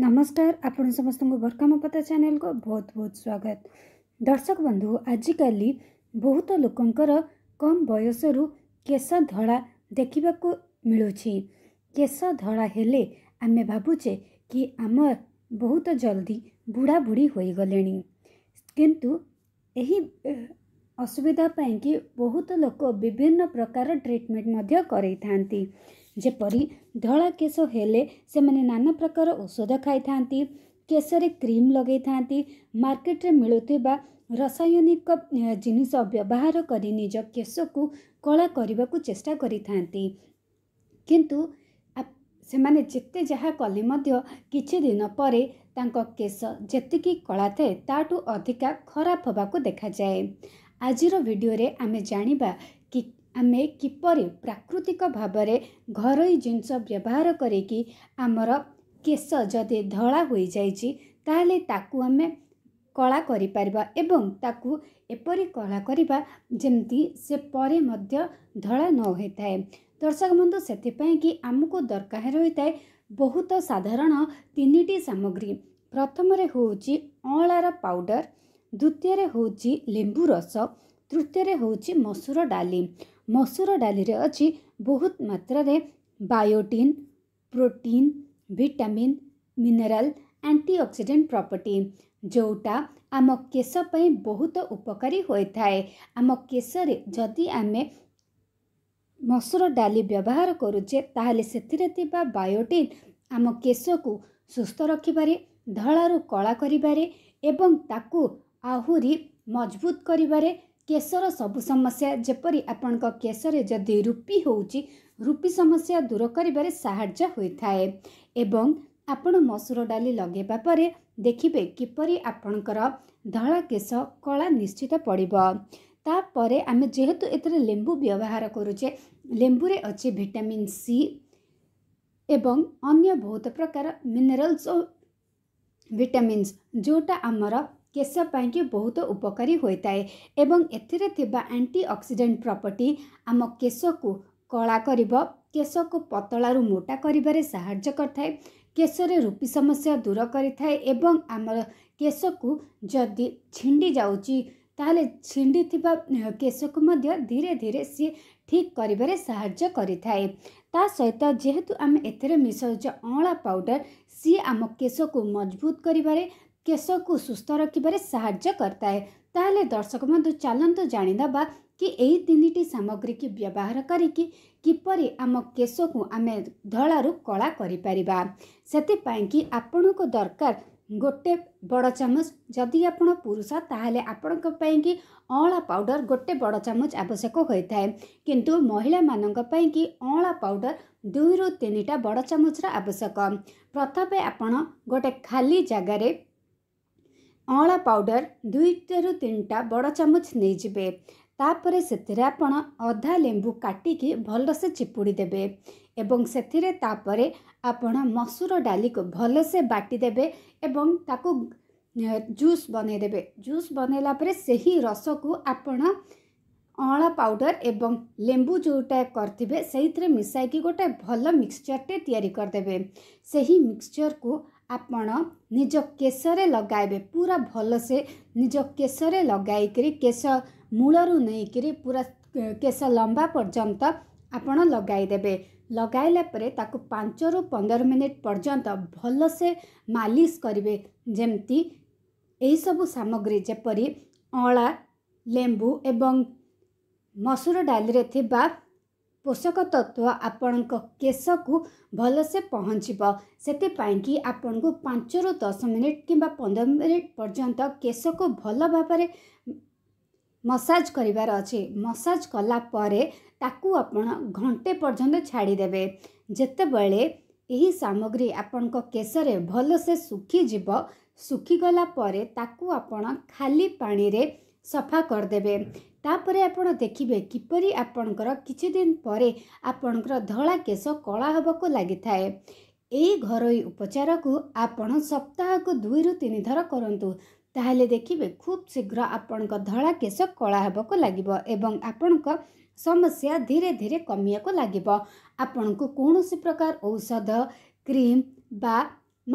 ନମସ୍କାର ଆପଣ ସମସ୍ତଙ୍କୁ ବର୍କାମପତା ଚ୍ୟାନେଲକୁ ବହୁତ ବହୁତ ସ୍ୱାଗତ ଦର୍ଶକ ବନ୍ଧୁ ଆଜିକାଲି ବହୁତ ଲୋକଙ୍କର କମ୍ ବୟସରୁ କେଶ ଧଳା ଦେଖିବାକୁ ମିଳୁଛି କେଶ ଧଳା ହେଲେ ଆମେ ଭାବୁଛେ କି ଆମ ବହୁତ ଜଲ୍ଦି ବୁଢ଼ାବୁଢ଼ୀ ହୋଇଗଲେଣି କିନ୍ତୁ ଏହି ଅସୁବିଧା ପାଇଁକି ବହୁତ ଲୋକ ବିଭିନ୍ନ ପ୍ରକାର ଟ୍ରିଟମେଣ୍ଟ ମଧ୍ୟ କରେଇଥାନ୍ତି ଯେପରି ଧଳା କେଶ ହେଲେ ସେମାନେ ନାନା ପ୍ରକାର ଔଷଧ ଖାଇଥାନ୍ତି କେଶରେ କ୍ରିମ୍ ଲଗାଇଥାନ୍ତି ମାର୍କେଟରେ ମିଳୁଥିବା ରାସାୟନିକ ଜିନିଷ ବ୍ୟବହାର କରି ନିଜ କେଶକୁ କଳା କରିବାକୁ ଚେଷ୍ଟା କରିଥାନ୍ତି କିନ୍ତୁ ସେମାନେ ଯେତେ ଯାହା କଲେ ମଧ୍ୟ କିଛି ଦିନ ପରେ ତାଙ୍କ କେଶ ଯେତିକି କଳା ଥାଏ ତାଠୁ ଅଧିକା ଖରାପ ହେବାକୁ ଦେଖାଯାଏ ଆଜିର ଭିଡ଼ିଓରେ ଆମେ ଜାଣିବା ଆମେ କିପରି ପ୍ରାକୃତିକ ଭାବରେ ଘରୋଇ ଜିନିଷ ବ୍ୟବହାର କରିକି ଆମର କେଶ ଯଦି ଧଳା ହୋଇଯାଇଛି ତାହେଲେ ତାକୁ ଆମେ କଳା କରିପାରିବା ଏବଂ ତାକୁ ଏପରି କଳା କରିବା ଯେମିତି ସେ ପରେ ମଧ୍ୟ ଧଳା ନ ହୋଇଥାଏ ଦର୍ଶକ ବନ୍ଧୁ ସେଥିପାଇଁ କି ଆମକୁ ଦରକାର ହୋଇଥାଏ ବହୁତ ସାଧାରଣ ତିନିଟି ସାମଗ୍ରୀ ପ୍ରଥମରେ ହେଉଛି ଅଁଳାର ପାଉଡ଼ର ଦ୍ୱିତୀୟରେ ହେଉଛି ଲେମ୍ବୁ ରସ ତୃତୀୟରେ ହେଉଛି ମସୁର ଡାଲି ମସୁର ଡାଲିରେ ଅଛି ବହୁତ ମାତ୍ରାରେ biotin protein vitamin mineral oxidant property ଯେଉଁଟା ଆମ କେଶ ପାଇଁ ବହୁତ ଉପକାରୀ ହୋଇଥାଏ ଆମ କେଶରେ ଯଦି ଆମେ ମସୁର ଡାଲି ବ୍ୟବହାର କରୁଛେ ତାହେଲେ ସେଥିରେ ଥିବା ବାୟୋଟିନ୍ ଆମ କେଶକୁ ସୁସ୍ଥ ରଖିବାରେ ଧଳାରୁ କଳା କରିବାରେ ଏବଂ ତାକୁ ଆହୁରି ମଜବୁତ କରିବାରେ केशर सब समस्या जपरि आपण केशले जि रुपि हौ चाहिँ रुपि समस्या दूरक साह्र हु मसुर डाले लगे देखि किपरि केश कला निश्चित पढेको तेहत एउटा लेम्बु व्यवहार करूचे गरुछ लेम्बु भिटामिन सी एवं अन्य बहुत प्रकार मिनरल्स मिनेरालस भिटामिन्स जोटा आमर କେଶ ପାଇଁକି ବହୁତ ଉପକାରୀ ହୋଇଥାଏ ଏବଂ ଏଥିରେ ଥିବା ଆଣ୍ଟି ଅକ୍ସିଡେଣ୍ଟ ପ୍ରପର୍ଟି ଆମ କେଶକୁ କଳା କରିବ କେଶକୁ ପତଳାରୁ ମୋଟା କରିବାରେ ସାହାଯ୍ୟ କରିଥାଏ କେଶରେ ରୂପି ସମସ୍ୟା ଦୂର କରିଥାଏ ଏବଂ ଆମର କେଶକୁ ଯଦି ଛିଣ୍ଡି ଯାଉଛି ତାହେଲେ ଛିଣ୍ଡିଥିବା କେଶକୁ ମଧ୍ୟ ଧୀରେ ଧୀରେ ସିଏ ଠିକ୍ କରିବାରେ ସାହାଯ୍ୟ କରିଥାଏ ତା ସହିତ ଯେହେତୁ ଆମେ ଏଥିରେ ମିଶାଉଛେ ଅଁଳା ପାଉଡ଼ର ସିଏ ଆମ କେଶକୁ ମଜବୁତ କରିବାରେ କେଶକୁ ସୁସ୍ଥ ରଖିବାରେ ସାହାଯ୍ୟ କରିଥାଏ ତାହେଲେ ଦର୍ଶକ ବନ୍ଧୁ ଚାଲନ୍ତୁ ଜାଣିନେବା କି ଏହି ତିନିଟି ସାମଗ୍ରୀକୁ ବ୍ୟବହାର କରିକି କିପରି ଆମ କେଶକୁ ଆମେ ଧଳାରୁ କଳା କରିପାରିବା ସେଥିପାଇଁ କି ଆପଣଙ୍କୁ ଦରକାର ଗୋଟେ ବଡ଼ ଚାମଚ ଯଦି ଆପଣ ପୁରୁଷ ତାହେଲେ ଆପଣଙ୍କ ପାଇଁକି ଅଁଳା ପାଉଡ଼ର ଗୋଟେ ବଡ଼ ଚାମଚ ଆବଶ୍ୟକ ହୋଇଥାଏ କିନ୍ତୁ ମହିଳାମାନଙ୍କ ପାଇଁକି ଅଁଳା ପାଉଡ଼ର ଦୁଇରୁ ତିନିଟା ବଡ଼ ଚାମଚର ଆବଶ୍ୟକ ପ୍ରଥମେ ଆପଣ ଗୋଟେ ଖାଲି ଜାଗାରେ ଅଁଳା ପାଉଡ଼ର ଦୁଇଟାରୁ ତିନିଟା ବଡ଼ ଚାମଚ ନେଇଯିବେ ତାପରେ ସେଥିରେ ଆପଣ ଅଧା ଲେମ୍ବୁ କାଟିକି ଭଲସେ ଚିପୁଡ଼ି ଦେବେ ଏବଂ ସେଥିରେ ତାପରେ ଆପଣ ମସୁର ଡାଲିକୁ ଭଲସେ ବାଟିଦେବେ ଏବଂ ତାକୁ ଜୁସ୍ ବନେଇଦେବେ ଜୁସ୍ ବନେଇଲା ପରେ ସେହି ରସକୁ ଆପଣ ଅଁଳା ପାଉଡ଼ର ଏବଂ ଲେମ୍ବୁ ଯେଉଁଟା କରିଥିବେ ସେଇଥିରେ ମିଶାଇକି ଗୋଟେ ଭଲ ମିକ୍ସଚର୍ଟେ ତିଆରି କରିଦେବେ ସେହି ମିକ୍ସଚର୍କୁ ଆପଣ ନିଜ କେଶରେ ଲଗାଇବେ ପୁରା ଭଲସେ ନିଜ କେଶରେ ଲଗାଇକରି କେଶ ମୂଳରୁ ନେଇକରି ପୁରା କେଶ ଲମ୍ବା ପର୍ଯ୍ୟନ୍ତ ଆପଣ ଲଗାଇଦେବେ ଲଗାଇଲା ପରେ ତାକୁ ପାଞ୍ଚରୁ ପନ୍ଦର ମିନିଟ୍ ପର୍ଯ୍ୟନ୍ତ ଭଲସେ ମାଲିସ୍ କରିବେ ଯେମିତି ଏହିସବୁ ସାମଗ୍ରୀ ଯେପରି ଅଁଳା ଲେମ୍ବୁ ଏବଂ ମସୁର ଡାଲିରେ ଥିବା ପୋଷକ ତତ୍ତ୍ୱ ଆପଣଙ୍କ କେଶକୁ ଭଲସେ ପହଞ୍ଚିବ ସେଥିପାଇଁ କି ଆପଣଙ୍କୁ ପାଞ୍ଚରୁ ଦଶ ମିନିଟ୍ କିମ୍ବା ପନ୍ଦର ମିନିଟ୍ ପର୍ଯ୍ୟନ୍ତ କେଶକୁ ଭଲ ଭାବରେ ମସାଜ କରିବାର ଅଛି ମସାଜ କଲା ପରେ ତାକୁ ଆପଣ ଘଣ୍ଟେ ପର୍ଯ୍ୟନ୍ତ ଛାଡ଼ିଦେବେ ଯେତେବେଳେ ଏହି ସାମଗ୍ରୀ ଆପଣଙ୍କ କେଶରେ ଭଲସେ ଶୁଖିଯିବ ଶୁଖିଗଲା ପରେ ତାକୁ ଆପଣ ଖାଲି ପାଣିରେ ସଫା କରିଦେବେ ତାପରେ ଆପଣ ଦେଖିବେ କିପରି ଆପଣଙ୍କର କିଛି ଦିନ ପରେ ଆପଣଙ୍କର ଧଳା କେଶ କଳା ହେବାକୁ ଲାଗିଥାଏ ଏହି ଘରୋଇ ଉପଚାରକୁ ଆପଣ ସପ୍ତାହକୁ ଦୁଇରୁ ତିନି ଥର କରନ୍ତୁ ତାହେଲେ ଦେଖିବେ ଖୁବ୍ ଶୀଘ୍ର ଆପଣଙ୍କ ଧଳା କେଶ କଳା ହେବାକୁ ଲାଗିବ ଏବଂ ଆପଣଙ୍କ ସମସ୍ୟା ଧୀରେ ଧୀରେ କମିବାକୁ ଲାଗିବ ଆପଣଙ୍କୁ କୌଣସି ପ୍ରକାର ଔଷଧ କ୍ରିମ୍ ବା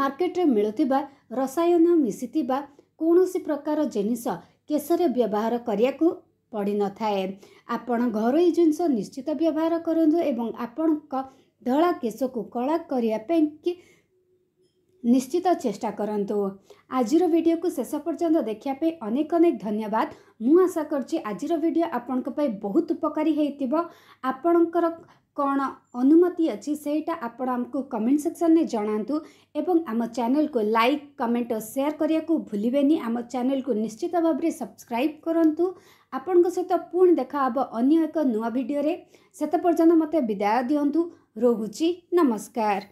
ମାର୍କେଟରେ ମିଳୁଥିବା ରସାୟନ ମିଶିଥିବା କୌଣସି ପ୍ରକାର ଜିନିଷ କେଶରେ ବ୍ୟବହାର କରିବାକୁ ପଡ଼ିନଥାଏ ଆପଣ ଘରୋଇ ଜିନିଷ ନିଶ୍ଚିତ ବ୍ୟବହାର କରନ୍ତୁ ଏବଂ ଆପଣଙ୍କ ଧଳା କେଶକୁ କଳା କରିବା ପାଇଁ କି निश्चित चेष्टाक आज र भिडियो शेष पर्यन्त देखापे अनेक अनेक धन्यवाद म आशा आज भिडियो आपणको बहुत उपकारीथि आपणको कन अनुमति सेक्शन एवं अच्छा सहीटा आपेन्ट सेक्सन जनाम च्यानेक लमेन्ट सेयर भुलि आम को निश्चित भावे सब्सक्राइब गरु आपण सहित पो देखाहो अन्य निडर सेत पर्यन्त मते विदु रोजि नमस्कार